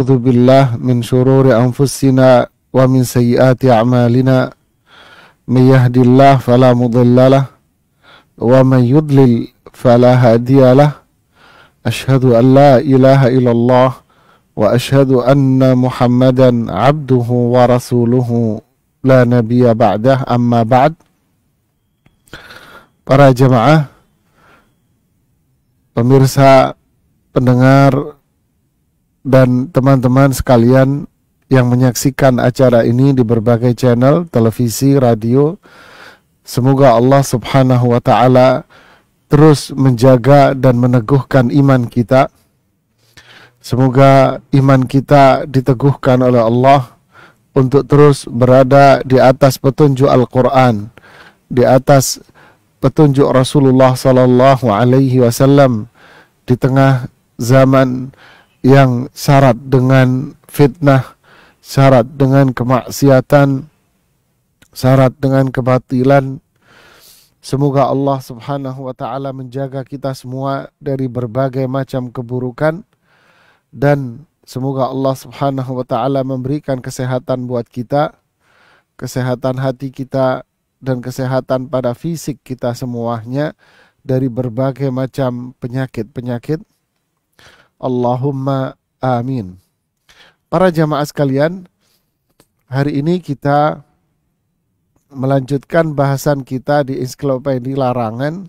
أعوذ بالله من شرور أنفسنا ومن سيئات أعمالنا من يهد الله فلا مضل له ومن يضلل فلا هادي له أشهد أن لا إله إلا الله وأشهد أن محمدا عبده ورسوله لا نبي بعده أما بعد Para jemaah, pemirsa, pendengar dan teman-teman sekalian yang menyaksikan acara ini di berbagai channel televisi, radio. Semoga Allah Subhanahu wa taala terus menjaga dan meneguhkan iman kita. Semoga iman kita diteguhkan oleh Allah untuk terus berada di atas petunjuk Al-Qur'an, di atas petunjuk Rasulullah sallallahu alaihi wasallam di tengah zaman yang syarat dengan fitnah, syarat dengan kemaksiatan, syarat dengan kebatilan. Semoga Allah Subhanahu wa taala menjaga kita semua dari berbagai macam keburukan dan semoga Allah Subhanahu wa taala memberikan kesehatan buat kita, kesehatan hati kita dan kesehatan pada fisik kita semuanya dari berbagai macam penyakit-penyakit Allahumma amin. Para jamaah sekalian, hari ini kita melanjutkan bahasan kita di ensiklopedia larangan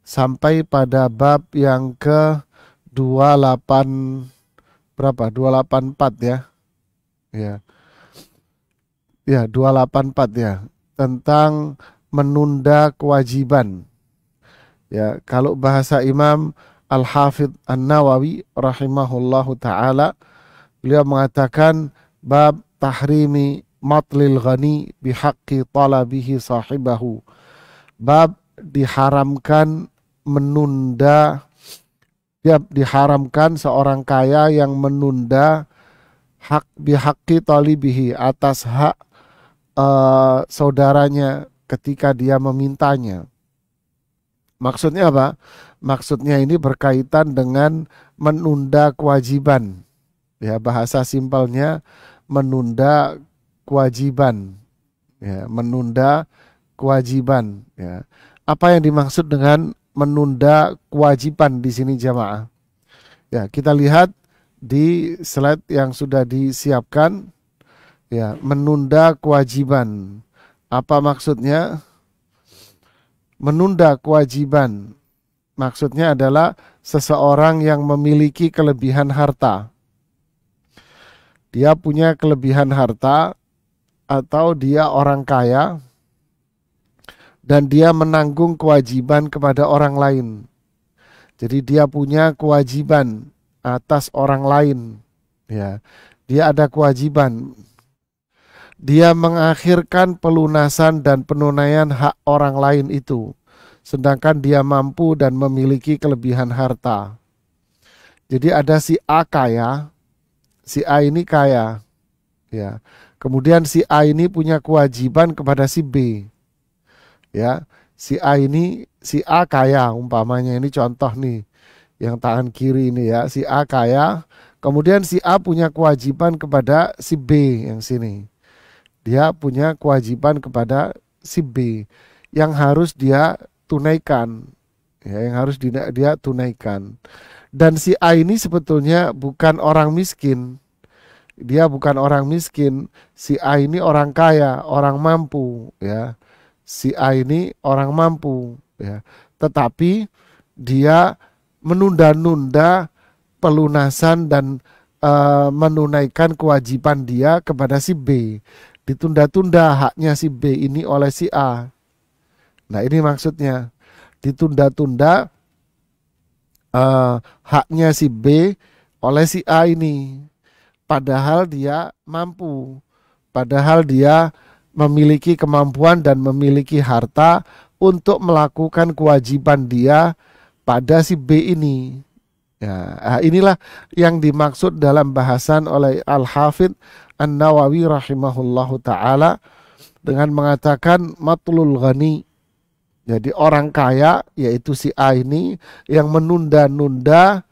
sampai pada bab yang ke 28 berapa? 284 ya. Ya. Ya, 284 ya. Tentang menunda kewajiban. Ya, kalau bahasa Imam Al-Hafidh An-Nawawi rahimahullahu taala beliau mengatakan bab tahrimi matlil ghani bihaqqi talabihi sahibahu bab diharamkan menunda ya, diharamkan seorang kaya yang menunda hak bihaqqi talibihi atas hak uh, saudaranya ketika dia memintanya maksudnya apa maksudnya ini berkaitan dengan menunda kewajiban. Ya, bahasa simpelnya menunda kewajiban. Ya, menunda kewajiban, ya. Apa yang dimaksud dengan menunda kewajiban di sini jamaah? Ya, kita lihat di slide yang sudah disiapkan ya, menunda kewajiban. Apa maksudnya? Menunda kewajiban Maksudnya adalah seseorang yang memiliki kelebihan harta. Dia punya kelebihan harta atau dia orang kaya dan dia menanggung kewajiban kepada orang lain. Jadi dia punya kewajiban atas orang lain ya. Dia ada kewajiban dia mengakhirkan pelunasan dan penunaian hak orang lain itu sedangkan dia mampu dan memiliki kelebihan harta. Jadi ada si A kaya, si A ini kaya, ya. Kemudian si A ini punya kewajiban kepada si B, ya. Si A ini, si A kaya, umpamanya ini contoh nih, yang tangan kiri ini ya, si A kaya. Kemudian si A punya kewajiban kepada si B yang sini. Dia punya kewajiban kepada si B yang harus dia tunaikan ya yang harus dia, dia tunaikan dan si A ini sebetulnya bukan orang miskin dia bukan orang miskin si A ini orang kaya orang mampu ya si A ini orang mampu ya tetapi dia menunda-nunda pelunasan dan e, menunaikan kewajiban dia kepada si B ditunda-tunda haknya si B ini oleh si A Nah ini maksudnya ditunda-tunda uh, haknya si B oleh si A ini, padahal dia mampu, padahal dia memiliki kemampuan dan memiliki harta untuk melakukan kewajiban dia pada si B ini. Ya, ah, inilah yang dimaksud dalam bahasan oleh Al-Hafidh An-Nawawi rahimahullahu taala dengan mengatakan matlul ghani jadi orang kaya yaitu si A ini yang menunda-nunda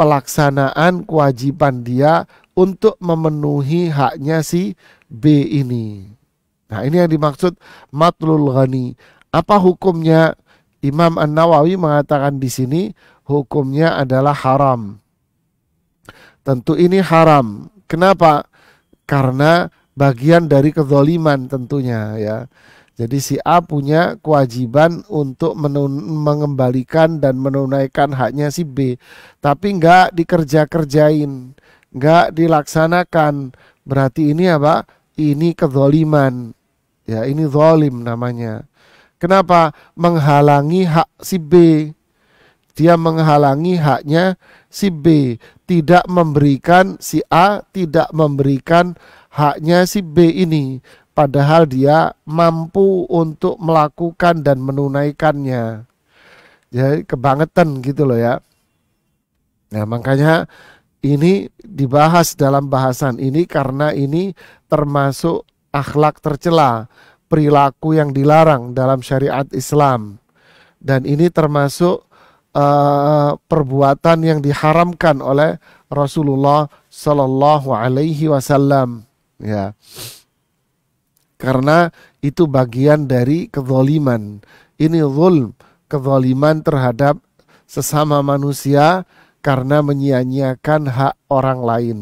pelaksanaan kewajiban dia untuk memenuhi haknya si B ini. Nah, ini yang dimaksud matlul ghani. Apa hukumnya? Imam An-Nawawi mengatakan di sini hukumnya adalah haram. Tentu ini haram. Kenapa? Karena bagian dari kezoliman tentunya ya. Jadi si A punya kewajiban untuk menun, mengembalikan dan menunaikan haknya si B, tapi nggak dikerja-kerjain, nggak dilaksanakan. Berarti ini apa? Ini kezoliman. Ya, ini zolim namanya. Kenapa? Menghalangi hak si B. Dia menghalangi haknya si B. Tidak memberikan si A, tidak memberikan haknya si B ini padahal dia mampu untuk melakukan dan menunaikannya. Jadi ya, kebangetan gitu loh ya. Nah, makanya ini dibahas dalam bahasan ini karena ini termasuk akhlak tercela, perilaku yang dilarang dalam syariat Islam. Dan ini termasuk uh, perbuatan yang diharamkan oleh Rasulullah Shallallahu Alaihi Wasallam. Ya karena itu bagian dari kezoliman. Ini zulm, kezoliman terhadap sesama manusia karena menyia-nyiakan hak orang lain.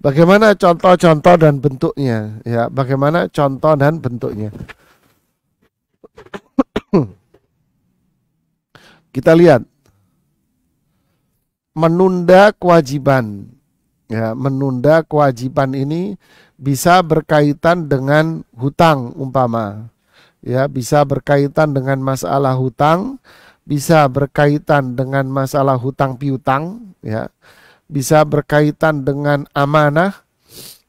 Bagaimana contoh-contoh dan bentuknya? Ya, bagaimana contoh dan bentuknya? Kita lihat menunda kewajiban. Ya, menunda kewajiban ini bisa berkaitan dengan hutang umpama ya bisa berkaitan dengan masalah hutang bisa berkaitan dengan masalah hutang piutang ya bisa berkaitan dengan amanah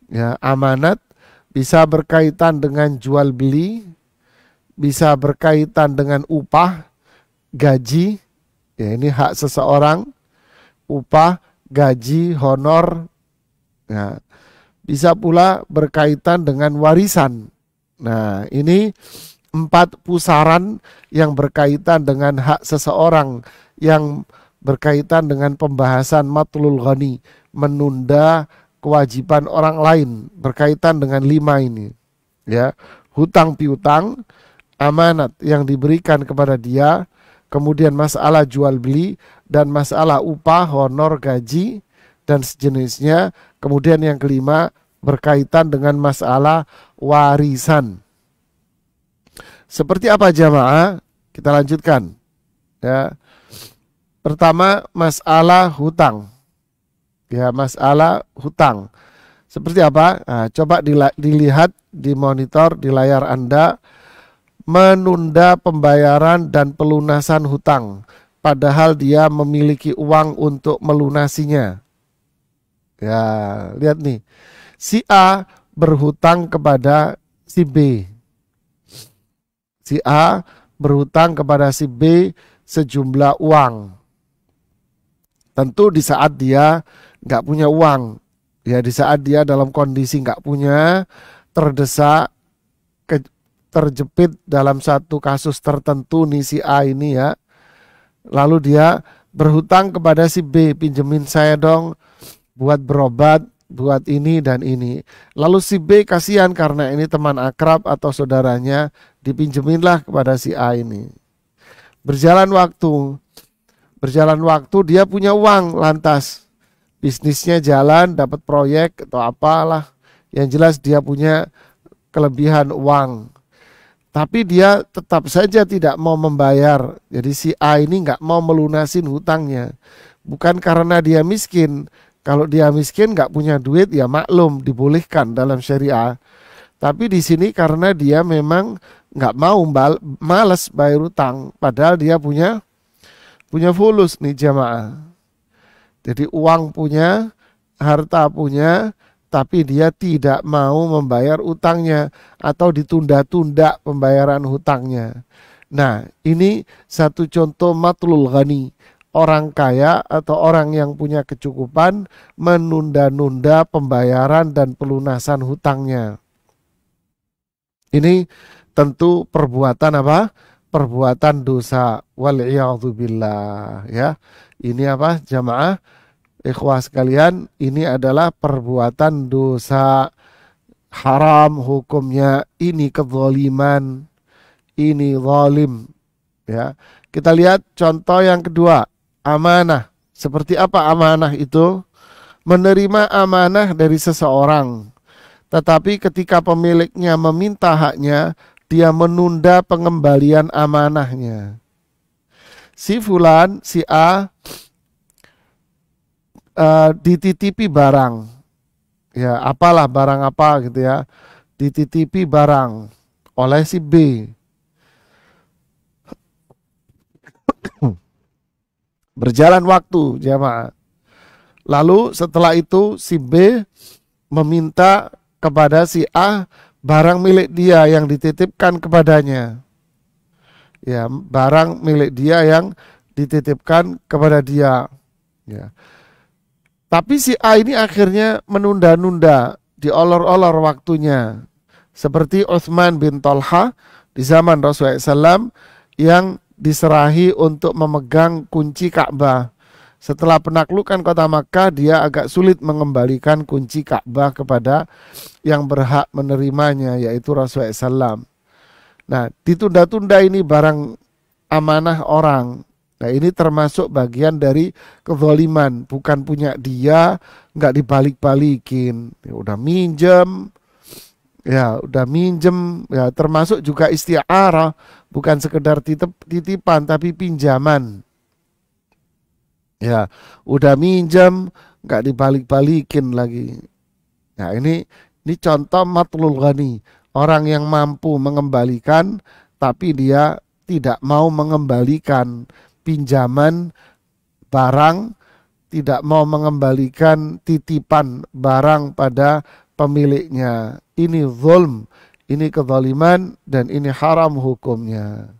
ya amanat bisa berkaitan dengan jual beli bisa berkaitan dengan upah gaji ya ini hak seseorang upah gaji honor ya bisa pula berkaitan dengan warisan. Nah, ini empat pusaran yang berkaitan dengan hak seseorang yang berkaitan dengan pembahasan matlul ghani, menunda kewajiban orang lain berkaitan dengan lima ini. Ya, hutang piutang, amanat yang diberikan kepada dia, kemudian masalah jual beli dan masalah upah, honor, gaji dan sejenisnya Kemudian yang kelima berkaitan dengan masalah warisan. Seperti apa jamaah? Kita lanjutkan. Ya. Pertama masalah hutang. Ya, masalah hutang. Seperti apa? Nah, coba dilihat di monitor di layar Anda menunda pembayaran dan pelunasan hutang padahal dia memiliki uang untuk melunasinya. Ya, lihat nih. Si A berhutang kepada si B. Si A berhutang kepada si B sejumlah uang. Tentu di saat dia nggak punya uang, ya di saat dia dalam kondisi nggak punya, terdesak, ke, terjepit dalam satu kasus tertentu nih si A ini ya. Lalu dia berhutang kepada si B, pinjemin saya dong buat berobat, buat ini dan ini. Lalu si B kasihan karena ini teman akrab atau saudaranya, dipinjeminlah kepada si A ini. Berjalan waktu, berjalan waktu dia punya uang lantas bisnisnya jalan, dapat proyek atau apalah. Yang jelas dia punya kelebihan uang. Tapi dia tetap saja tidak mau membayar. Jadi si A ini nggak mau melunasin hutangnya. Bukan karena dia miskin, kalau dia miskin nggak punya duit ya maklum dibolehkan dalam syariah. Tapi di sini karena dia memang nggak mau malas bayar utang, padahal dia punya punya fulus nih jamaah. Jadi uang punya, harta punya, tapi dia tidak mau membayar utangnya atau ditunda-tunda pembayaran hutangnya. Nah, ini satu contoh matlul ghani, orang kaya atau orang yang punya kecukupan menunda-nunda pembayaran dan pelunasan hutangnya. Ini tentu perbuatan apa? Perbuatan dosa wal ya. Ini apa? Jamaah ikhwah sekalian, ini adalah perbuatan dosa haram hukumnya ini kezaliman ini zalim ya. Kita lihat contoh yang kedua amanah. Seperti apa amanah itu? Menerima amanah dari seseorang. Tetapi ketika pemiliknya meminta haknya, dia menunda pengembalian amanahnya. Si Fulan, si A, uh, dititipi barang. Ya, apalah barang apa gitu ya. Dititipi barang oleh si B. Berjalan waktu jamaah. Lalu setelah itu si B meminta kepada si A barang milik dia yang dititipkan kepadanya. Ya, barang milik dia yang dititipkan kepada dia. Ya. Tapi si A ini akhirnya menunda-nunda, diolor-olor waktunya. Seperti Uthman bin Tolha di zaman Rasulullah SAW yang diserahi untuk memegang kunci Ka'bah. Setelah penaklukan kota Makkah, dia agak sulit mengembalikan kunci Ka'bah kepada yang berhak menerimanya, yaitu Rasulullah SAW. Nah, ditunda-tunda ini barang amanah orang. Nah, ini termasuk bagian dari kezoliman, bukan punya dia, nggak dibalik-balikin. Ya, udah minjem, ya udah minjem, ya termasuk juga istiarah bukan sekedar titip, titipan tapi pinjaman. Ya, udah minjam nggak dibalik-balikin lagi. Nah, ini ini contoh matlul ghani, orang yang mampu mengembalikan tapi dia tidak mau mengembalikan pinjaman barang, tidak mau mengembalikan titipan barang pada pemiliknya. Ini zulm ini kezaliman dan ini haram hukumnya.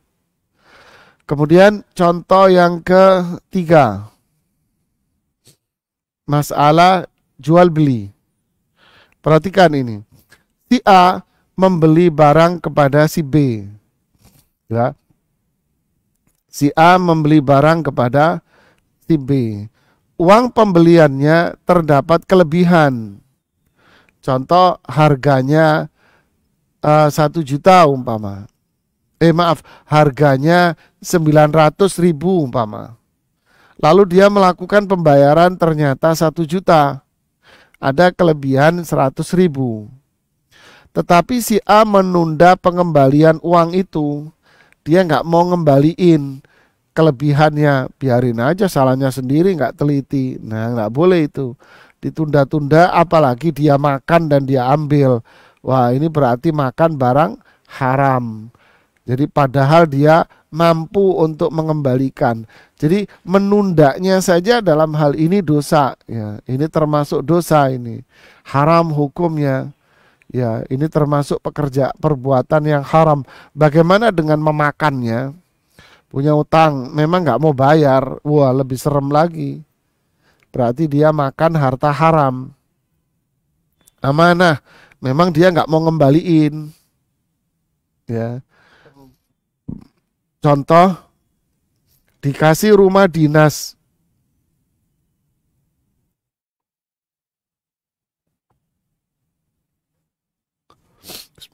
Kemudian contoh yang ketiga. Masalah jual beli. Perhatikan ini. Si A membeli barang kepada si B. Ya. Si A membeli barang kepada si B. Uang pembeliannya terdapat kelebihan. Contoh harganya Eh, satu juta umpama eh maaf harganya sembilan ratus ribu umpama lalu dia melakukan pembayaran ternyata satu juta ada kelebihan seratus ribu tetapi si A menunda pengembalian uang itu dia nggak mau ngembaliin kelebihannya biarin aja salahnya sendiri nggak teliti nah nggak boleh itu ditunda-tunda apalagi dia makan dan dia ambil Wah, ini berarti makan barang haram. Jadi padahal dia mampu untuk mengembalikan. Jadi menundanya saja dalam hal ini dosa ya. Ini termasuk dosa ini. Haram hukumnya. Ya, ini termasuk pekerja perbuatan yang haram. Bagaimana dengan memakannya? Punya utang, memang nggak mau bayar. Wah, lebih serem lagi. Berarti dia makan harta haram. Amanah memang dia nggak mau ngembaliin ya contoh dikasih rumah dinas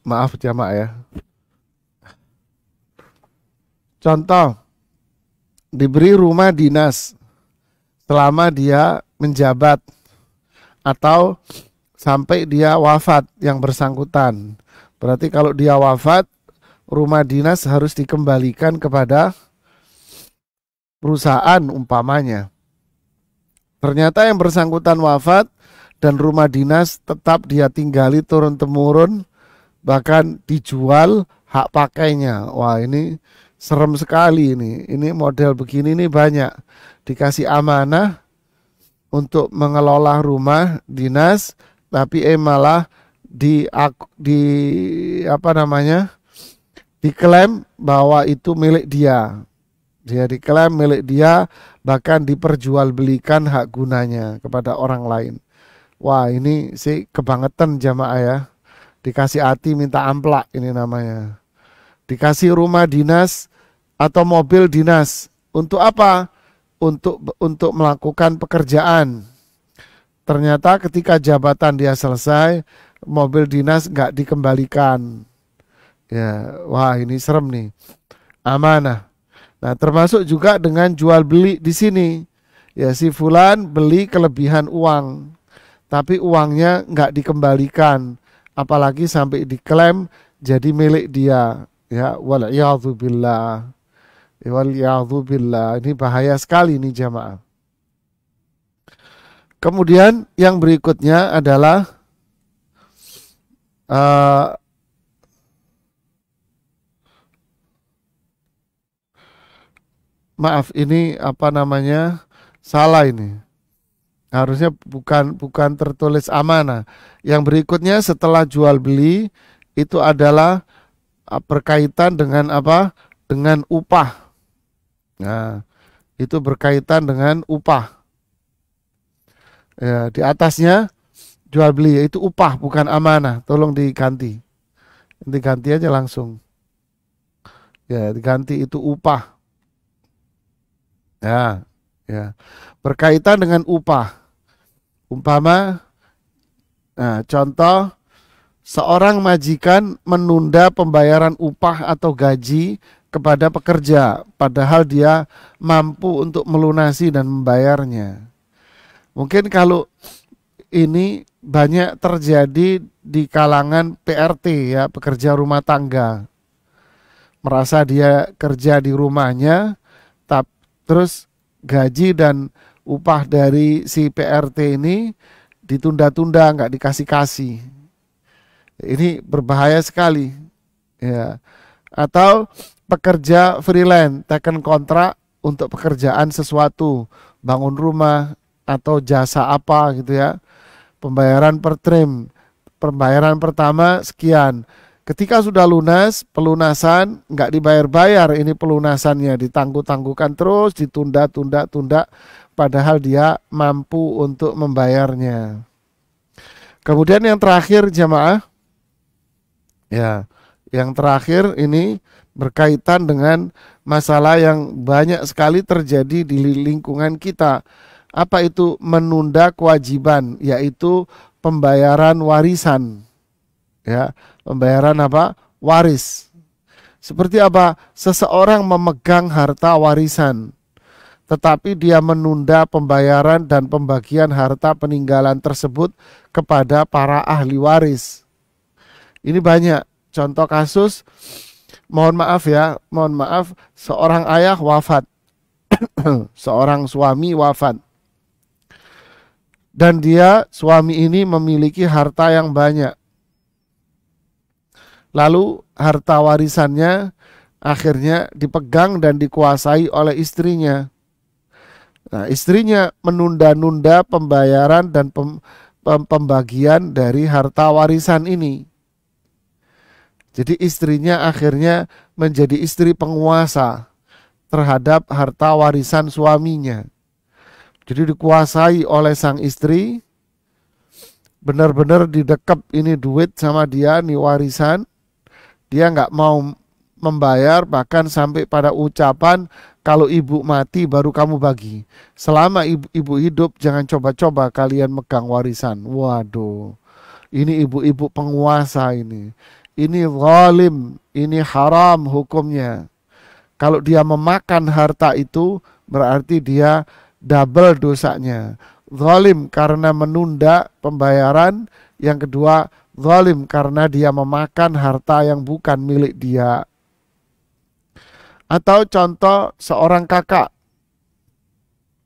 maaf jamak ya contoh diberi rumah dinas selama dia menjabat atau sampai dia wafat yang bersangkutan. Berarti kalau dia wafat, rumah dinas harus dikembalikan kepada perusahaan umpamanya. Ternyata yang bersangkutan wafat dan rumah dinas tetap dia tinggali turun temurun bahkan dijual hak pakainya. Wah, ini serem sekali ini. Ini model begini ini banyak. Dikasih amanah untuk mengelola rumah dinas tapi eh malah di di apa namanya diklaim bahwa itu milik dia dia diklaim milik dia bahkan diperjualbelikan hak gunanya kepada orang lain wah ini sih kebangetan jamaah ya dikasih hati minta amplak ini namanya dikasih rumah dinas atau mobil dinas untuk apa untuk untuk melakukan pekerjaan Ternyata ketika jabatan dia selesai, mobil dinas nggak dikembalikan. Ya, wah ini serem nih. Amanah. Nah, termasuk juga dengan jual beli di sini. Ya, si Fulan beli kelebihan uang, tapi uangnya nggak dikembalikan, apalagi sampai diklaim jadi milik dia. Ya, wal billah. Ya, wal billah. Ini bahaya sekali nih jamaah. Kemudian yang berikutnya adalah uh, maaf ini apa namanya salah ini harusnya bukan bukan tertulis amanah yang berikutnya setelah jual beli itu adalah uh, berkaitan dengan apa dengan upah nah itu berkaitan dengan upah ya, di atasnya jual beli itu upah bukan amanah tolong diganti diganti aja langsung ya diganti itu upah ya ya berkaitan dengan upah umpama nah, contoh seorang majikan menunda pembayaran upah atau gaji kepada pekerja padahal dia mampu untuk melunasi dan membayarnya Mungkin kalau ini banyak terjadi di kalangan PRT ya, pekerja rumah tangga. Merasa dia kerja di rumahnya, tap, terus gaji dan upah dari si PRT ini ditunda-tunda, nggak dikasih-kasih. Ini berbahaya sekali. Ya. Atau pekerja freelance, tekan kontrak untuk pekerjaan sesuatu, bangun rumah, atau jasa apa gitu ya. Pembayaran per trim, pembayaran pertama sekian. Ketika sudah lunas, pelunasan nggak dibayar-bayar, ini pelunasannya ditangguh-tangguhkan terus, ditunda-tunda-tunda, padahal dia mampu untuk membayarnya. Kemudian yang terakhir jamaah, ya, yang terakhir ini berkaitan dengan masalah yang banyak sekali terjadi di lingkungan kita apa itu menunda kewajiban yaitu pembayaran warisan ya pembayaran apa waris seperti apa seseorang memegang harta warisan tetapi dia menunda pembayaran dan pembagian harta peninggalan tersebut kepada para ahli waris ini banyak contoh kasus mohon maaf ya mohon maaf seorang ayah wafat seorang suami wafat dan dia suami ini memiliki harta yang banyak. Lalu harta warisannya akhirnya dipegang dan dikuasai oleh istrinya. Nah, istrinya menunda-nunda pembayaran dan pem, pem, pembagian dari harta warisan ini. Jadi istrinya akhirnya menjadi istri penguasa terhadap harta warisan suaminya. Jadi dikuasai oleh sang istri, benar-benar didekap ini duit sama dia, nih warisan, dia nggak mau membayar bahkan sampai pada ucapan kalau ibu mati baru kamu bagi. Selama ibu, ibu hidup jangan coba-coba kalian megang warisan. Waduh. Ini ibu-ibu penguasa ini. Ini zalim, ini haram hukumnya. Kalau dia memakan harta itu berarti dia double dosanya. Zalim karena menunda pembayaran, yang kedua zalim karena dia memakan harta yang bukan milik dia. Atau contoh seorang kakak.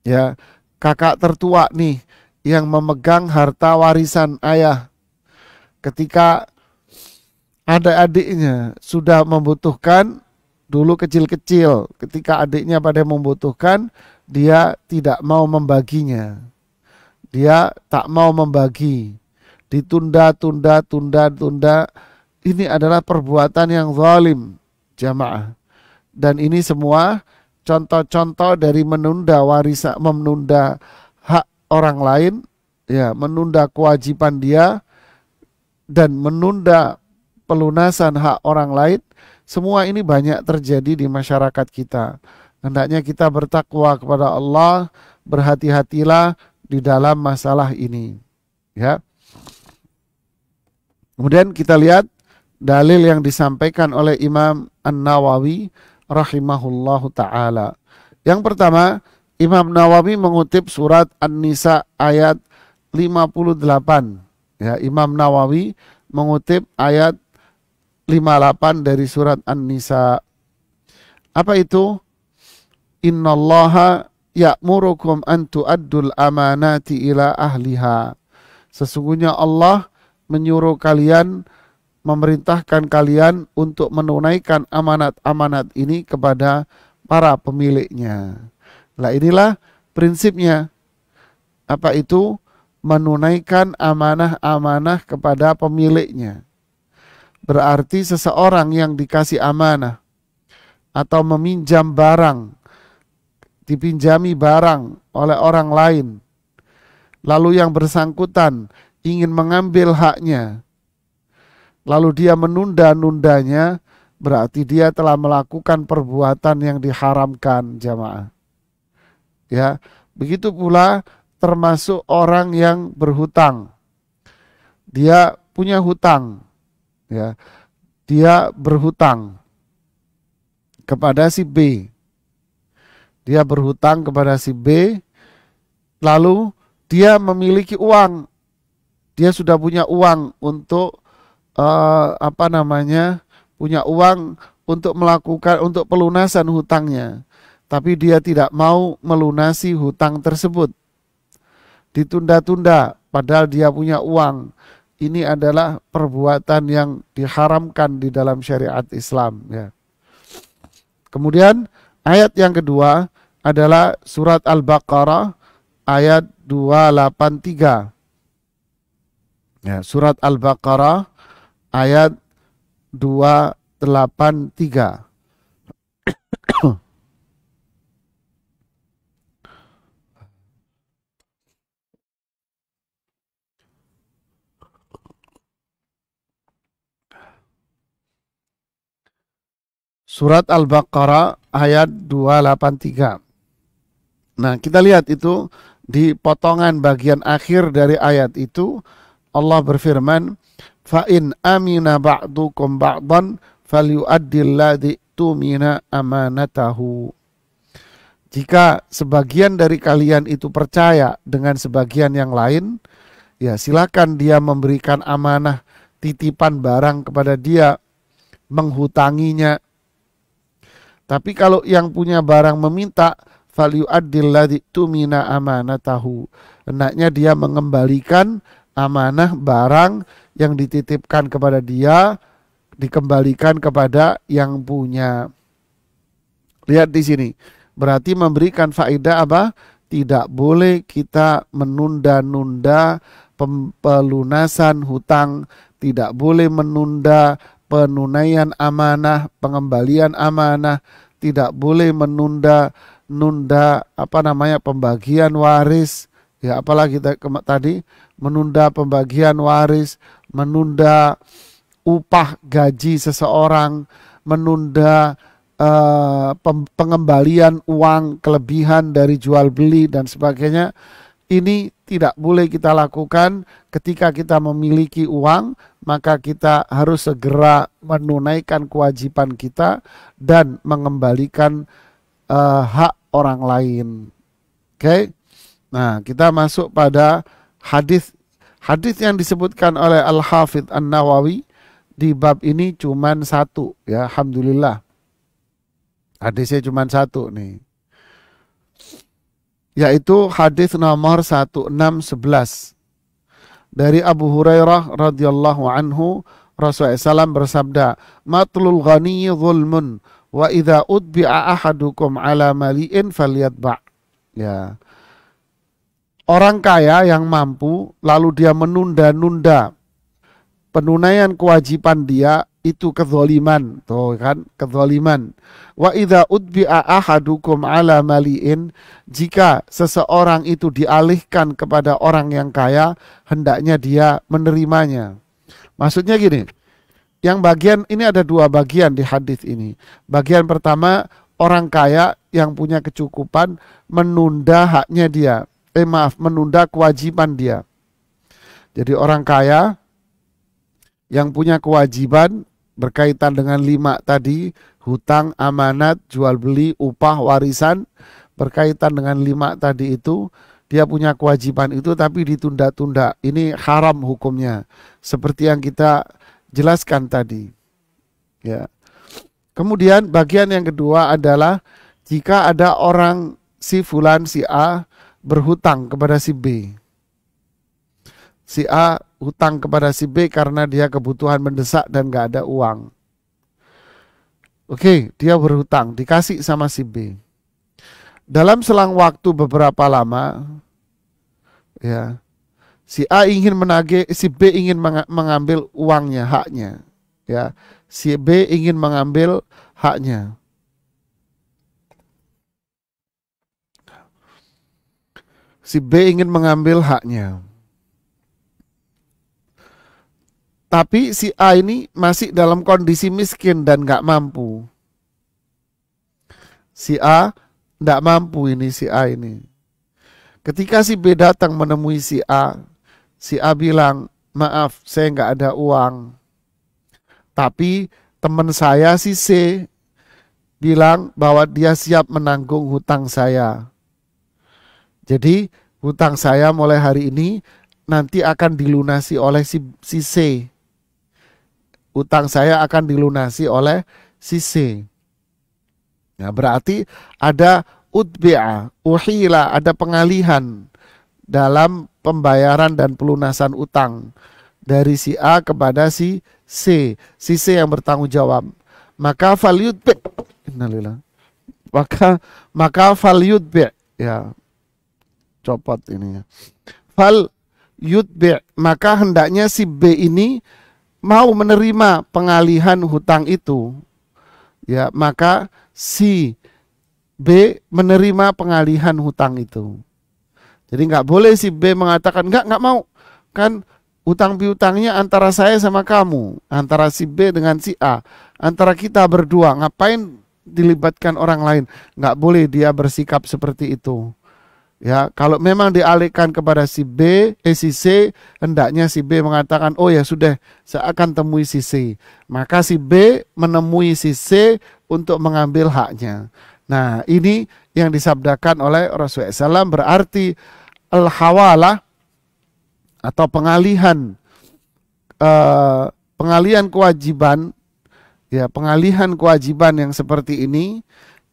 Ya, kakak tertua nih yang memegang harta warisan ayah. Ketika ada adiknya sudah membutuhkan dulu kecil-kecil, ketika adiknya pada membutuhkan dia tidak mau membaginya. Dia tak mau membagi. Ditunda, tunda, tunda, tunda. Ini adalah perbuatan yang zalim jamaah. Dan ini semua contoh-contoh dari menunda warisan, menunda hak orang lain, ya, menunda kewajiban dia dan menunda pelunasan hak orang lain. Semua ini banyak terjadi di masyarakat kita. Hendaknya kita bertakwa kepada Allah, berhati-hatilah di dalam masalah ini. Ya. Kemudian kita lihat dalil yang disampaikan oleh Imam An-Nawawi rahimahullah taala. Yang pertama, Imam Nawawi mengutip surat An-Nisa ayat 58. Ya, Imam Nawawi mengutip ayat 58 dari surat An-Nisa. Apa itu? Inna allaha ya'murukum an tu'addul amanati ila ahliha. Sesungguhnya Allah menyuruh kalian memerintahkan kalian untuk menunaikan amanat-amanat ini kepada para pemiliknya. Nah inilah prinsipnya. Apa itu? Menunaikan amanah-amanah kepada pemiliknya. Berarti seseorang yang dikasih amanah atau meminjam barang dipinjami barang oleh orang lain, lalu yang bersangkutan ingin mengambil haknya, lalu dia menunda-nundanya, berarti dia telah melakukan perbuatan yang diharamkan jamaah. Ya, begitu pula termasuk orang yang berhutang. Dia punya hutang. Ya. Dia berhutang kepada si B. Dia berhutang kepada si B, lalu dia memiliki uang. Dia sudah punya uang untuk uh, apa namanya? punya uang untuk melakukan untuk pelunasan hutangnya. Tapi dia tidak mau melunasi hutang tersebut. Ditunda-tunda padahal dia punya uang. Ini adalah perbuatan yang diharamkan di dalam syariat Islam ya. Kemudian ayat yang kedua adalah surat Al-Baqarah ayat 283. Ya, surat Al-Baqarah ayat 283. Surat Al-Baqarah ayat 283. Nah, kita lihat itu di potongan bagian akhir dari ayat itu Allah berfirman, "Fa in amina ba'dukum ba'dan falyu'addil ladzi tumina amanatahu." Jika sebagian dari kalian itu percaya dengan sebagian yang lain, ya silakan dia memberikan amanah titipan barang kepada dia, menghutanginya. Tapi kalau yang punya barang meminta, falyu'addilladzi tumina amanatahu. Hendaknya dia mengembalikan amanah barang yang dititipkan kepada dia dikembalikan kepada yang punya. Lihat di sini. Berarti memberikan faedah apa? Tidak boleh kita menunda-nunda pelunasan hutang, tidak boleh menunda penunaian amanah, pengembalian amanah, tidak boleh menunda Menunda apa namanya pembagian waris ya apalagi tadi menunda pembagian waris menunda upah gaji seseorang menunda eh, pengembalian uang kelebihan dari jual beli dan sebagainya ini tidak boleh kita lakukan ketika kita memiliki uang, maka kita harus segera menunaikan kewajiban kita dan mengembalikan uh, hak orang lain. Oke. Okay? Nah, kita masuk pada hadis hadis yang disebutkan oleh Al Hafidh An Nawawi di bab ini cuman satu ya, alhamdulillah. Hadisnya cuman satu nih. Yaitu hadis nomor 1611 dari Abu Hurairah radhiyallahu anhu Rasulullah SAW bersabda, "Matlul ghani zulmun." wa idza udbi'a ahadukum ala mali'in falyatba ya orang kaya yang mampu lalu dia menunda-nunda penunaian kewajiban dia itu kezoliman tuh kan kezoliman wa idza udbi'a ahadukum ala mali'in jika seseorang itu dialihkan kepada orang yang kaya hendaknya dia menerimanya maksudnya gini yang bagian ini ada dua bagian di hadis ini. Bagian pertama orang kaya yang punya kecukupan menunda haknya dia. Eh maaf, menunda kewajiban dia. Jadi orang kaya yang punya kewajiban berkaitan dengan lima tadi, hutang, amanat, jual beli, upah, warisan, berkaitan dengan lima tadi itu, dia punya kewajiban itu tapi ditunda-tunda. Ini haram hukumnya. Seperti yang kita jelaskan tadi. Ya. Kemudian bagian yang kedua adalah jika ada orang si fulan si A berhutang kepada si B. Si A hutang kepada si B karena dia kebutuhan mendesak dan gak ada uang. Oke, dia berhutang, dikasih sama si B. Dalam selang waktu beberapa lama, ya, si A ingin menagih, si B ingin mengambil uangnya, haknya. Ya, si B ingin mengambil haknya. Si B ingin mengambil haknya. Tapi si A ini masih dalam kondisi miskin dan nggak mampu. Si A nggak mampu ini si A ini. Ketika si B datang menemui si A, si A bilang, maaf saya nggak ada uang. Tapi teman saya si C bilang bahwa dia siap menanggung hutang saya. Jadi hutang saya mulai hari ini nanti akan dilunasi oleh si, si C. Hutang saya akan dilunasi oleh si C. Nah berarti ada utbi'a, uhila, ada pengalihan dalam pembayaran dan pelunasan utang dari si A kepada si C, si C yang bertanggung jawab. Maka falyutbi. Innalillah. Maka maka b, ya. Copot ini ya. Fal be, maka hendaknya si B ini mau menerima pengalihan hutang itu. Ya, maka si B menerima pengalihan hutang itu. Jadi nggak boleh si B mengatakan nggak nggak mau kan utang piutangnya antara saya sama kamu, antara si B dengan si A, antara kita berdua. Ngapain dilibatkan orang lain? Nggak boleh dia bersikap seperti itu. Ya, kalau memang dialihkan kepada si B, eh si C, hendaknya si B mengatakan, oh ya sudah, saya akan temui si C. Maka si B menemui si C untuk mengambil haknya. Nah, ini yang disabdakan oleh Rasulullah SAW berarti al-hawalah atau pengalihan eh, pengalihan kewajiban ya pengalihan kewajiban yang seperti ini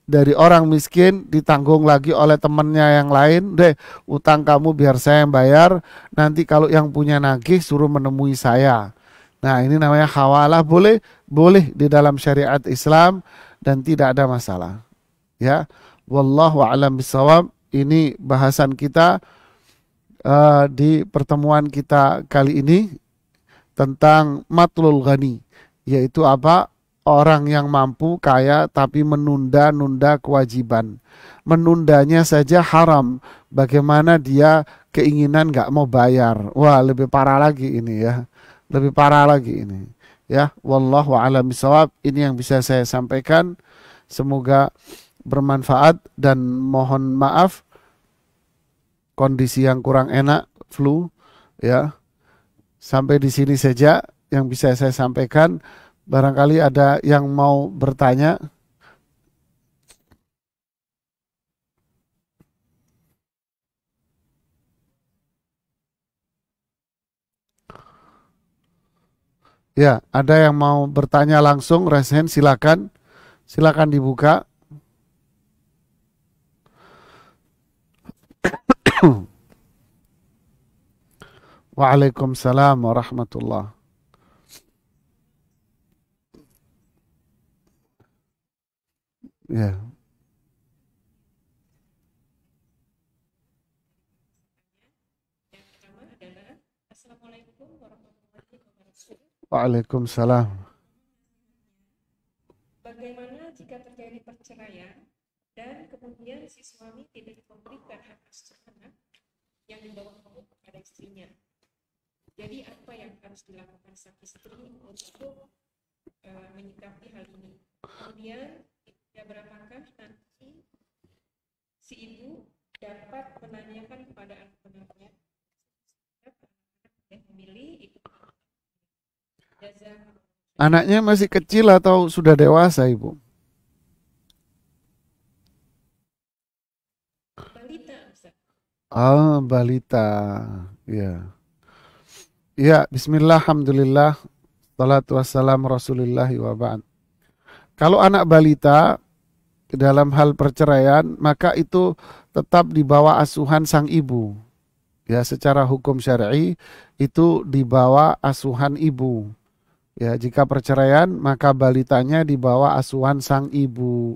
dari orang miskin ditanggung lagi oleh temannya yang lain deh utang kamu biar saya yang bayar nanti kalau yang punya nagih suruh menemui saya nah ini namanya hawalah boleh boleh di dalam syariat Islam dan tidak ada masalah ya wallahu alam bisawab ini bahasan kita uh, di pertemuan kita kali ini tentang matlul ghani yaitu apa orang yang mampu kaya tapi menunda-nunda kewajiban menundanya saja haram bagaimana dia keinginan nggak mau bayar wah lebih parah lagi ini ya lebih parah lagi ini ya wallahu alam bisawab ini yang bisa saya sampaikan semoga bermanfaat dan mohon maaf kondisi yang kurang enak flu ya. Sampai di sini saja yang bisa saya sampaikan. Barangkali ada yang mau bertanya. Ya, ada yang mau bertanya langsung, resen silakan. Silakan dibuka. Waalaikumsalam warahmatullahi Ya. Yeah. Waalaikumsalam. Bagaimana jika terjadi perceraian dan kemudian si suami tidak memberikan hak asuh anak yang dibawa kepada istrinya? Jadi apa yang harus dilakukan sang istri untuk uh, menyikapi hal ini? Kemudian ya berapakah nanti si ibu dapat menanyakan kepada anak-anaknya memilih Anaknya masih kecil atau sudah dewasa, Ibu? Balita, Ah, balita. Ya. Ya, bismillah, alhamdulillah, salatu wassalam rasulillah ba'an. Kalau anak balita dalam hal perceraian, maka itu tetap di bawah asuhan sang ibu. Ya, secara hukum syar'i itu di bawah asuhan ibu. Ya, jika perceraian, maka balitanya di bawah asuhan sang ibu.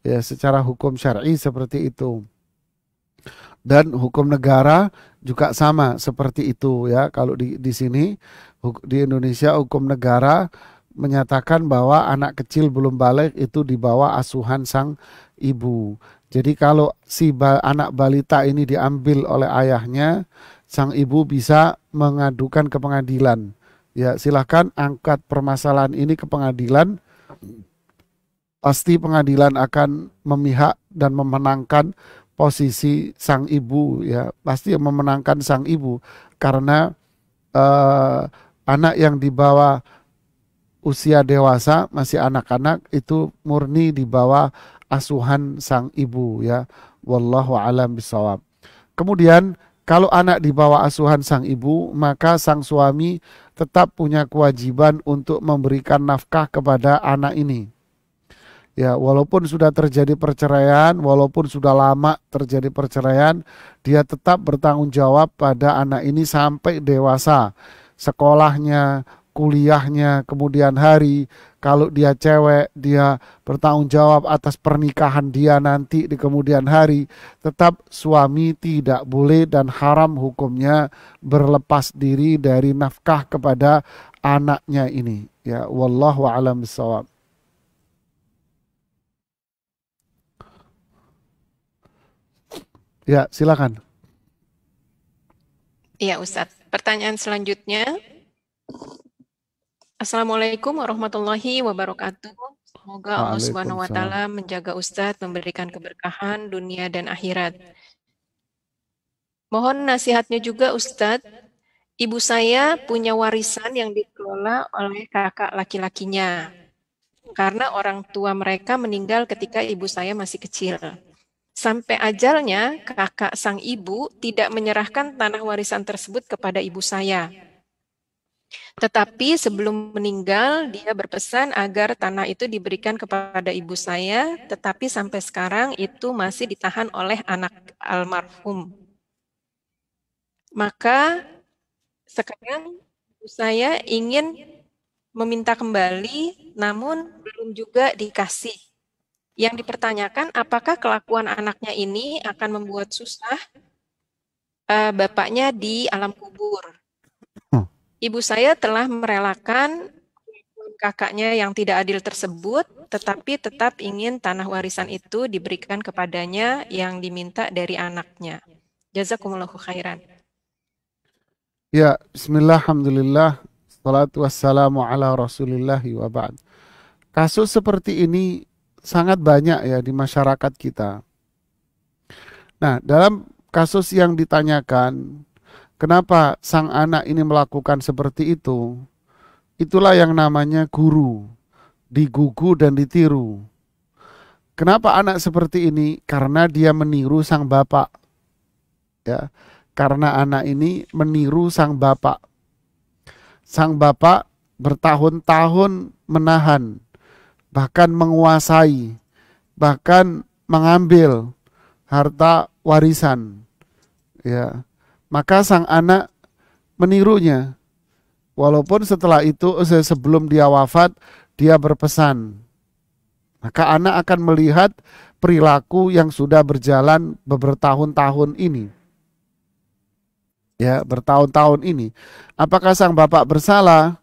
Ya, secara hukum syar'i seperti itu. Dan hukum negara juga sama seperti itu ya. Kalau di di sini di Indonesia hukum negara menyatakan bahwa anak kecil belum balik itu dibawa asuhan sang ibu. Jadi kalau si ba anak balita ini diambil oleh ayahnya, sang ibu bisa mengadukan ke pengadilan. Ya, silahkan angkat permasalahan ini ke pengadilan pasti pengadilan akan memihak dan memenangkan posisi sang ibu ya pasti yang memenangkan sang ibu karena eh, anak yang dibawa usia dewasa masih anak-anak itu murni dibawa asuhan sang ibu ya wallahu alam bisawab kemudian kalau anak dibawa asuhan sang ibu maka sang suami tetap punya kewajiban untuk memberikan nafkah kepada anak ini ya walaupun sudah terjadi perceraian, walaupun sudah lama terjadi perceraian, dia tetap bertanggung jawab pada anak ini sampai dewasa. Sekolahnya, kuliahnya, kemudian hari, kalau dia cewek, dia bertanggung jawab atas pernikahan dia nanti di kemudian hari. Tetap suami tidak boleh dan haram hukumnya berlepas diri dari nafkah kepada anaknya ini. Ya, wallahu a'lam bishawab. Ya, silakan. Iya, Ustadz. Pertanyaan selanjutnya. Assalamualaikum warahmatullahi wabarakatuh. Semoga Allah Subhanahu wa taala menjaga Ustadz memberikan keberkahan dunia dan akhirat. Mohon nasihatnya juga Ustadz, ibu saya punya warisan yang dikelola oleh kakak laki-lakinya. Karena orang tua mereka meninggal ketika ibu saya masih kecil. Sampai ajalnya, kakak sang ibu tidak menyerahkan tanah warisan tersebut kepada ibu saya. Tetapi sebelum meninggal, dia berpesan agar tanah itu diberikan kepada ibu saya, tetapi sampai sekarang itu masih ditahan oleh anak almarhum. Maka sekarang ibu saya ingin meminta kembali, namun belum juga dikasih yang dipertanyakan apakah kelakuan anaknya ini akan membuat susah uh, bapaknya di alam kubur. Hmm. Ibu saya telah merelakan kakaknya yang tidak adil tersebut, tetapi tetap ingin tanah warisan itu diberikan kepadanya yang diminta dari anaknya. Jazakumullahu khairan. Ya, bismillah, alhamdulillah, salatu wassalamu ala rasulillah wa ba'd. Kasus seperti ini sangat banyak ya di masyarakat kita. Nah, dalam kasus yang ditanyakan, kenapa sang anak ini melakukan seperti itu? Itulah yang namanya guru, digugu dan ditiru. Kenapa anak seperti ini? Karena dia meniru sang bapak. Ya, karena anak ini meniru sang bapak. Sang bapak bertahun-tahun menahan bahkan menguasai, bahkan mengambil harta warisan. Ya. Maka sang anak menirunya. Walaupun setelah itu sebelum dia wafat dia berpesan. Maka anak akan melihat perilaku yang sudah berjalan bertahun-tahun ini. Ya, bertahun-tahun ini. Apakah sang bapak bersalah?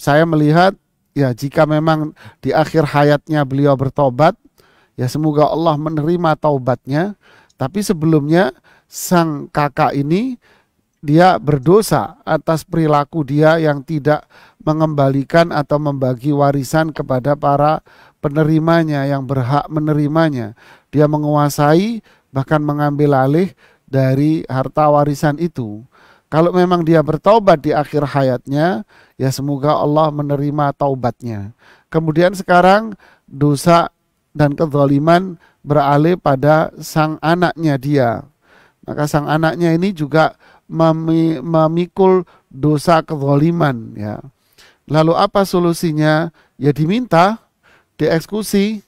Saya melihat ya jika memang di akhir hayatnya beliau bertobat ya semoga Allah menerima taubatnya tapi sebelumnya sang kakak ini dia berdosa atas perilaku dia yang tidak mengembalikan atau membagi warisan kepada para penerimanya yang berhak menerimanya dia menguasai bahkan mengambil alih dari harta warisan itu kalau memang dia bertaubat di akhir hayatnya, ya semoga Allah menerima taubatnya. Kemudian sekarang dosa dan kezaliman beralih pada sang anaknya dia. Maka sang anaknya ini juga memikul dosa kezaliman ya. Lalu apa solusinya? Ya diminta dieksekusi.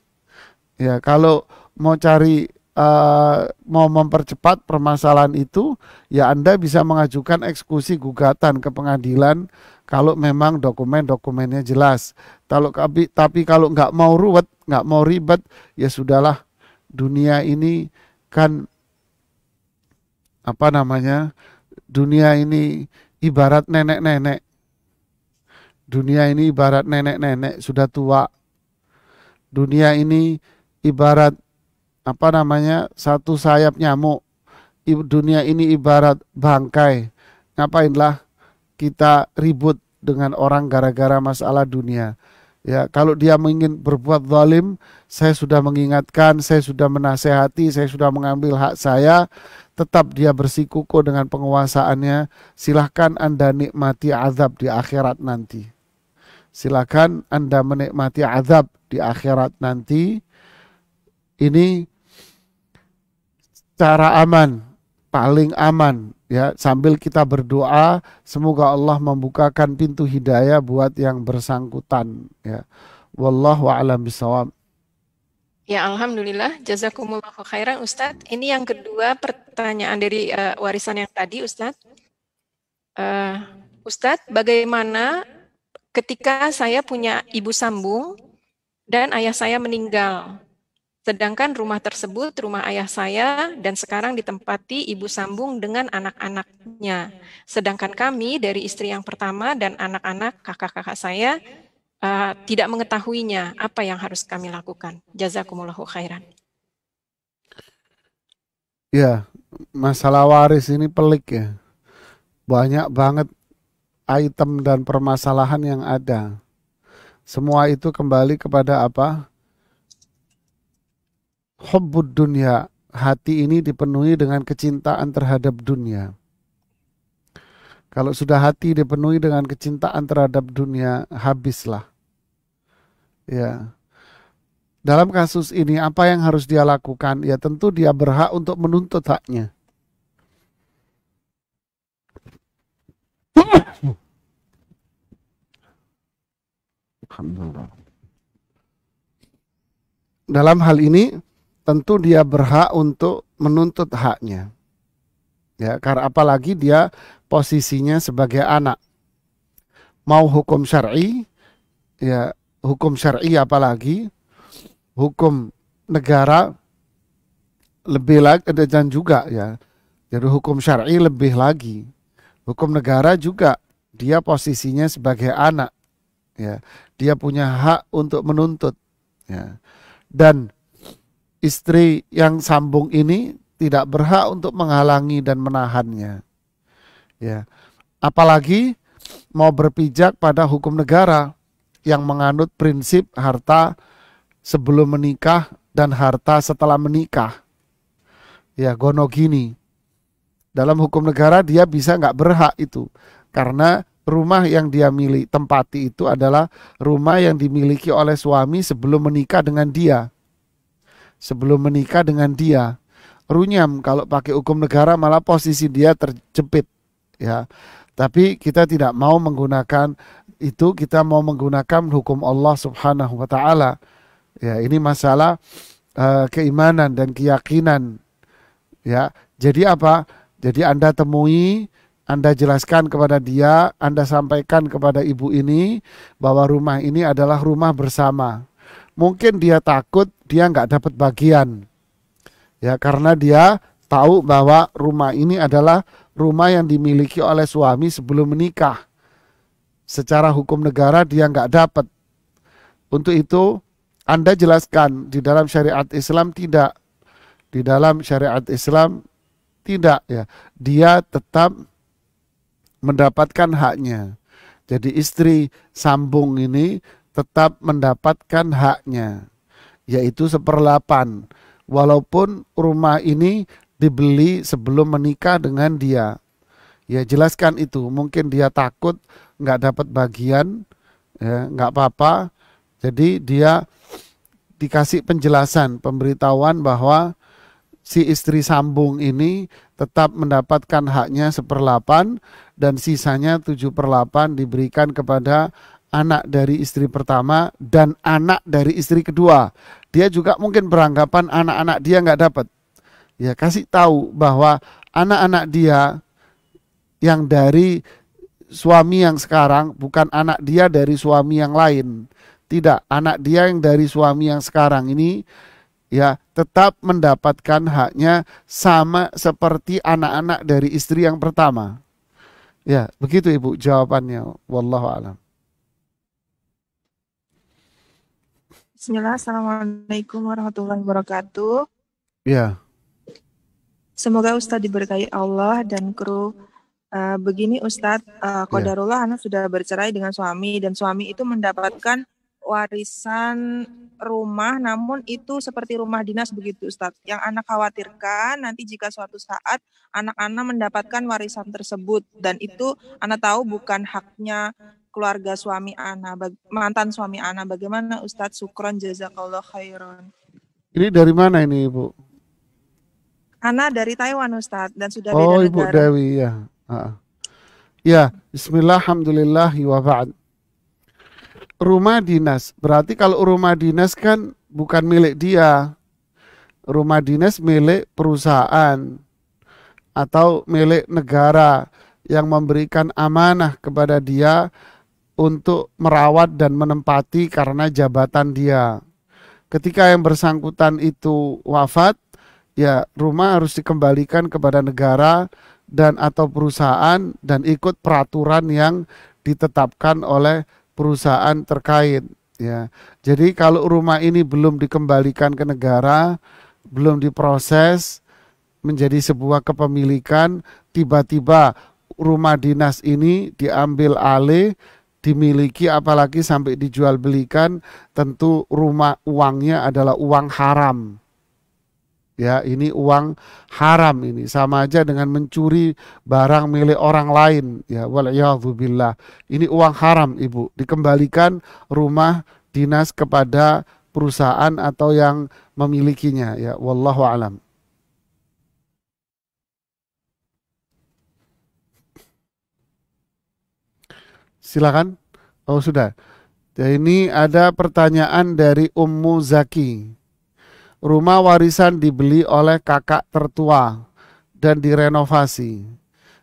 Ya kalau mau cari uh, mau mempercepat permasalahan itu, ya Anda bisa mengajukan eksekusi gugatan ke pengadilan kalau memang dokumen-dokumennya jelas. Kalau tapi, tapi kalau nggak mau ruwet, nggak mau ribet, ya sudahlah. Dunia ini kan apa namanya? Dunia ini ibarat nenek-nenek. Dunia ini ibarat nenek-nenek sudah tua. Dunia ini ibarat apa namanya satu sayap nyamuk dunia ini ibarat bangkai ngapainlah kita ribut dengan orang gara-gara masalah dunia ya kalau dia ingin berbuat zalim saya sudah mengingatkan saya sudah menasehati saya sudah mengambil hak saya tetap dia bersikuku dengan penguasaannya silahkan anda nikmati azab di akhirat nanti silahkan anda menikmati azab di akhirat nanti ini cara aman, paling aman ya sambil kita berdoa semoga Allah membukakan pintu hidayah buat yang bersangkutan ya. Wallahu a'lam bisawab. Ya alhamdulillah jazakumullah khairan Ustadz. Ini yang kedua pertanyaan dari uh, warisan yang tadi Ustadz. Uh, eh, Ustadz bagaimana ketika saya punya ibu sambung dan ayah saya meninggal Sedangkan rumah tersebut rumah ayah saya dan sekarang ditempati ibu sambung dengan anak-anaknya. Sedangkan kami dari istri yang pertama dan anak-anak kakak-kakak saya uh, tidak mengetahuinya apa yang harus kami lakukan. Jazakumullahu khairan. Ya, masalah waris ini pelik ya. Banyak banget item dan permasalahan yang ada. Semua itu kembali kepada apa? hubbud dunia, hati ini dipenuhi dengan kecintaan terhadap dunia. Kalau sudah hati dipenuhi dengan kecintaan terhadap dunia, habislah. Ya. Dalam kasus ini apa yang harus dia lakukan? Ya tentu dia berhak untuk menuntut haknya. Dalam hal ini tentu dia berhak untuk menuntut haknya. Ya, karena apalagi dia posisinya sebagai anak. Mau hukum syar'i, ya hukum syar'i apalagi hukum negara lebih lagi ada eh, dan juga ya. Jadi hukum syar'i lebih lagi. Hukum negara juga dia posisinya sebagai anak. Ya, dia punya hak untuk menuntut. Ya. Dan istri yang sambung ini tidak berhak untuk menghalangi dan menahannya. Ya. Apalagi mau berpijak pada hukum negara yang menganut prinsip harta sebelum menikah dan harta setelah menikah. Ya, gono gini. Dalam hukum negara dia bisa nggak berhak itu karena rumah yang dia milik tempati itu adalah rumah yang dimiliki oleh suami sebelum menikah dengan dia sebelum menikah dengan dia. Runyam kalau pakai hukum negara malah posisi dia terjepit ya. Tapi kita tidak mau menggunakan itu, kita mau menggunakan hukum Allah Subhanahu wa taala. Ya, ini masalah uh, keimanan dan keyakinan. Ya. Jadi apa? Jadi Anda temui anda jelaskan kepada dia, Anda sampaikan kepada ibu ini bahwa rumah ini adalah rumah bersama mungkin dia takut dia nggak dapat bagian. Ya, karena dia tahu bahwa rumah ini adalah rumah yang dimiliki oleh suami sebelum menikah. Secara hukum negara dia nggak dapat. Untuk itu Anda jelaskan di dalam syariat Islam tidak. Di dalam syariat Islam tidak ya. Dia tetap mendapatkan haknya. Jadi istri sambung ini tetap mendapatkan haknya, yaitu seperlapan, walaupun rumah ini dibeli sebelum menikah dengan dia. Ya jelaskan itu, mungkin dia takut nggak dapat bagian, ya, nggak apa-apa. Jadi dia dikasih penjelasan, pemberitahuan bahwa si istri sambung ini tetap mendapatkan haknya seperlapan dan sisanya tujuh perlapan diberikan kepada anak dari istri pertama dan anak dari istri kedua. Dia juga mungkin beranggapan anak-anak dia nggak dapat. Ya kasih tahu bahwa anak-anak dia yang dari suami yang sekarang bukan anak dia dari suami yang lain. Tidak, anak dia yang dari suami yang sekarang ini ya tetap mendapatkan haknya sama seperti anak-anak dari istri yang pertama. Ya, begitu Ibu jawabannya. Wallahu alam. Bismillah, Assalamualaikum warahmatullahi wabarakatuh. Ya. Semoga Ustadz diberkahi Allah dan kru. Uh, begini Ustadz, uh, eh, Kodarullah ya. Anak sudah bercerai dengan suami dan suami itu mendapatkan warisan rumah namun itu seperti rumah dinas begitu Ustadz. Yang anak khawatirkan nanti jika suatu saat anak-anak mendapatkan warisan tersebut dan itu anak tahu bukan haknya keluarga suami Ana, mantan suami Ana. Bagaimana Ustadz Sukron jazakallah khairan. Ini dari mana ini Ibu? Ana dari Taiwan Ustadz dan sudah oh, beda Ibu negara. Dewi ya. Ah, ah. Ya, bismillah alhamdulillah wa Rumah dinas. Berarti kalau rumah dinas kan bukan milik dia. Rumah dinas milik perusahaan atau milik negara yang memberikan amanah kepada dia untuk merawat dan menempati karena jabatan dia. Ketika yang bersangkutan itu wafat, ya rumah harus dikembalikan kepada negara dan atau perusahaan dan ikut peraturan yang ditetapkan oleh perusahaan terkait ya. Jadi kalau rumah ini belum dikembalikan ke negara, belum diproses menjadi sebuah kepemilikan, tiba-tiba rumah dinas ini diambil alih dimiliki apalagi sampai dijual belikan tentu rumah uangnya adalah uang haram ya ini uang haram ini sama aja dengan mencuri barang milik orang lain ya walayadzubillah ini uang haram ibu dikembalikan rumah dinas kepada perusahaan atau yang memilikinya ya wallahu alam Silakan. Oh sudah. Ya, ini ada pertanyaan dari Ummu Zaki. Rumah warisan dibeli oleh kakak tertua dan direnovasi.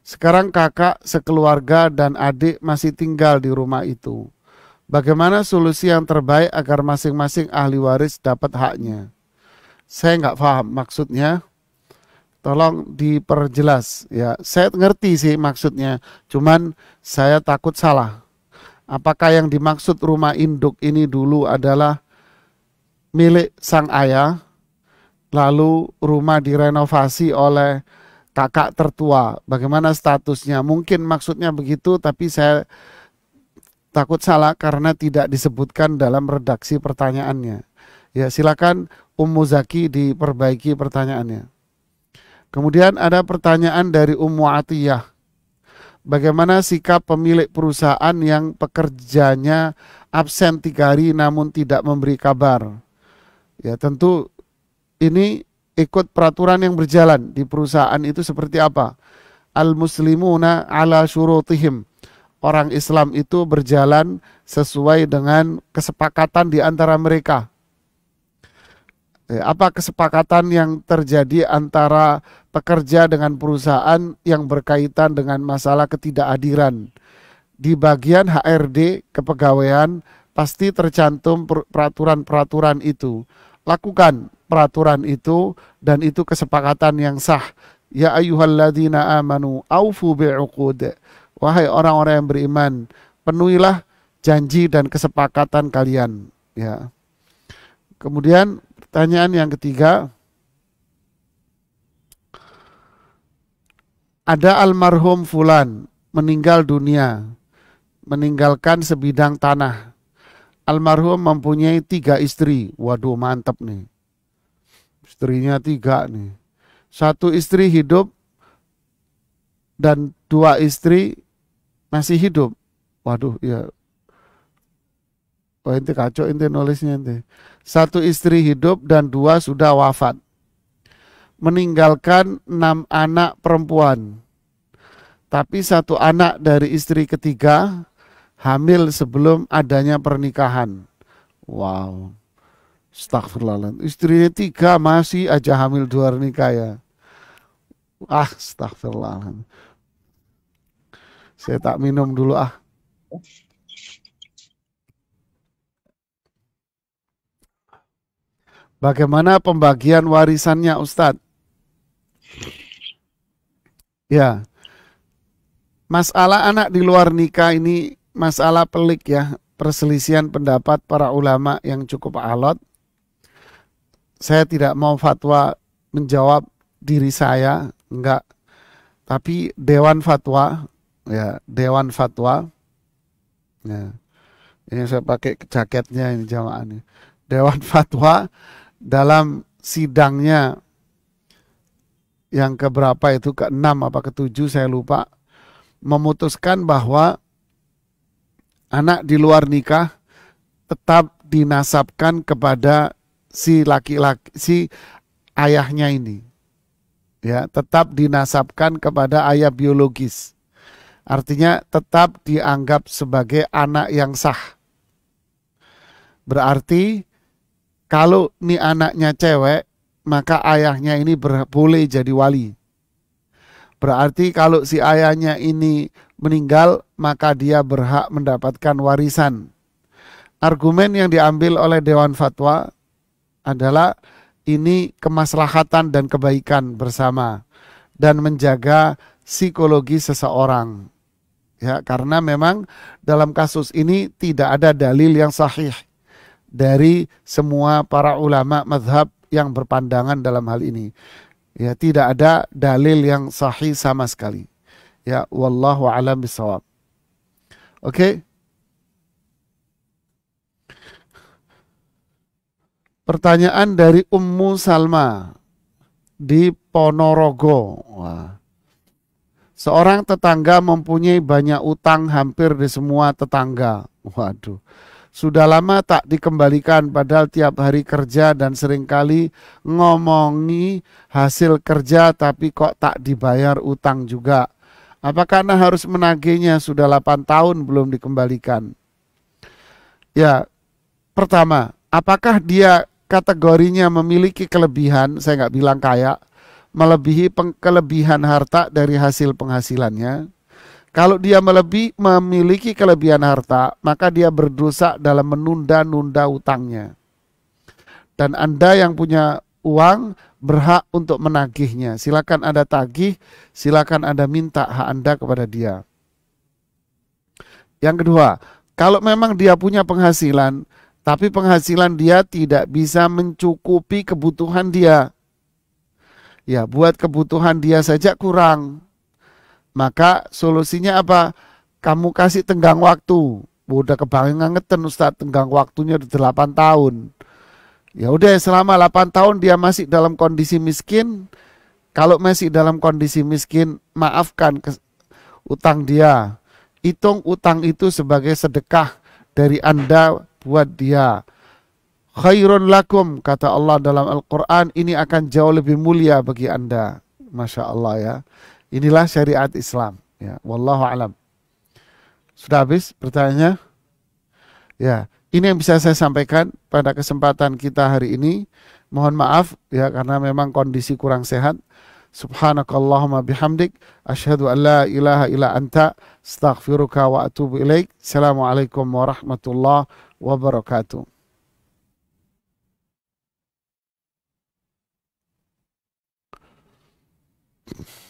Sekarang kakak sekeluarga dan adik masih tinggal di rumah itu. Bagaimana solusi yang terbaik agar masing-masing ahli waris dapat haknya? Saya nggak paham maksudnya tolong diperjelas ya. Saya ngerti sih maksudnya, cuman saya takut salah. Apakah yang dimaksud rumah induk ini dulu adalah milik sang ayah, lalu rumah direnovasi oleh kakak tertua? Bagaimana statusnya? Mungkin maksudnya begitu, tapi saya takut salah karena tidak disebutkan dalam redaksi pertanyaannya. Ya, silakan Ummu Zaki diperbaiki pertanyaannya. Kemudian ada pertanyaan dari Ummu Atiyah. Bagaimana sikap pemilik perusahaan yang pekerjanya absen tiga hari namun tidak memberi kabar? Ya tentu ini ikut peraturan yang berjalan di perusahaan itu seperti apa? Al-muslimuna ala syurutihim. Orang Islam itu berjalan sesuai dengan kesepakatan di antara mereka Eh, apa kesepakatan yang terjadi antara pekerja dengan perusahaan yang berkaitan dengan masalah ketidakhadiran di bagian HRD kepegawaian pasti tercantum peraturan-peraturan itu lakukan peraturan itu dan itu kesepakatan yang sah ya ayyuhalladzina amanu aufu biuqud wahai orang-orang yang beriman penuhilah janji dan kesepakatan kalian ya kemudian Pertanyaan yang ketiga, ada almarhum Fulan meninggal dunia, meninggalkan sebidang tanah. Almarhum mempunyai tiga istri. Waduh, mantep nih. Istrinya tiga nih. Satu istri hidup dan dua istri masih hidup. Waduh, ya. Wah, oh, ente kacau ente nulisnya ente satu istri hidup dan dua sudah wafat. Meninggalkan enam anak perempuan. Tapi satu anak dari istri ketiga hamil sebelum adanya pernikahan. Wow. Astagfirullahaladzim. Istrinya tiga masih aja hamil dua nikah ya. Ah, astagfirullahaladzim. Saya tak minum dulu ah. Bagaimana pembagian warisannya Ustadz? Ya. Masalah anak di luar nikah ini masalah pelik ya, perselisihan pendapat para ulama yang cukup alot. Saya tidak mau fatwa menjawab diri saya, enggak. Tapi dewan fatwa, ya, dewan fatwa. Ya. Ini saya pakai jaketnya ini ini. Dewan fatwa dalam sidangnya yang keberapa itu ke enam apa ketujuh saya lupa memutuskan bahwa anak di luar nikah tetap dinasabkan kepada si laki-laki si ayahnya ini ya tetap dinasabkan kepada ayah biologis artinya tetap dianggap sebagai anak yang sah berarti kalau ini anaknya cewek, maka ayahnya ini ber, boleh jadi wali. Berarti kalau si ayahnya ini meninggal, maka dia berhak mendapatkan warisan. Argumen yang diambil oleh Dewan Fatwa adalah ini kemaslahatan dan kebaikan bersama dan menjaga psikologi seseorang. Ya, karena memang dalam kasus ini tidak ada dalil yang sahih dari semua para ulama madhab yang berpandangan dalam hal ini. Ya, tidak ada dalil yang sahih sama sekali. Ya, wallahu alam bisawab. Oke. Okay? Pertanyaan dari Ummu Salma di Ponorogo. Wah. Seorang tetangga mempunyai banyak utang hampir di semua tetangga. Waduh. Sudah lama tak dikembalikan padahal tiap hari kerja dan seringkali ngomongi hasil kerja tapi kok tak dibayar utang juga. Apakah karena harus menagihnya sudah 8 tahun belum dikembalikan? Ya, pertama, apakah dia kategorinya memiliki kelebihan, saya nggak bilang kaya, melebihi kelebihan harta dari hasil penghasilannya? Kalau dia melebih, memiliki kelebihan harta, maka dia berdosa dalam menunda-nunda utangnya. Dan Anda yang punya uang berhak untuk menagihnya. Silakan Anda tagih, silakan Anda minta hak Anda kepada dia. Yang kedua, kalau memang dia punya penghasilan, tapi penghasilan dia tidak bisa mencukupi kebutuhan dia. Ya, buat kebutuhan dia saja kurang, maka solusinya apa? Kamu kasih tenggang waktu. Udah kebangin ngeten Ustaz, tenggang waktunya 8 tahun. Ya udah selama 8 tahun dia masih dalam kondisi miskin. Kalau masih dalam kondisi miskin, maafkan utang dia. Hitung utang itu sebagai sedekah dari Anda buat dia. Khairun lakum kata Allah dalam Al-Qur'an ini akan jauh lebih mulia bagi Anda. Masya Allah ya. Inilah syariat Islam. Ya, wallahu alam. Sudah habis pertanyaannya? Ya, ini yang bisa saya sampaikan pada kesempatan kita hari ini. Mohon maaf ya karena memang kondisi kurang sehat. Subhanakallahumma bihamdik asyhadu an la ilaha illa anta astaghfiruka wa atubu ilaik. Assalamualaikum warahmatullahi wabarakatuh. Thank you.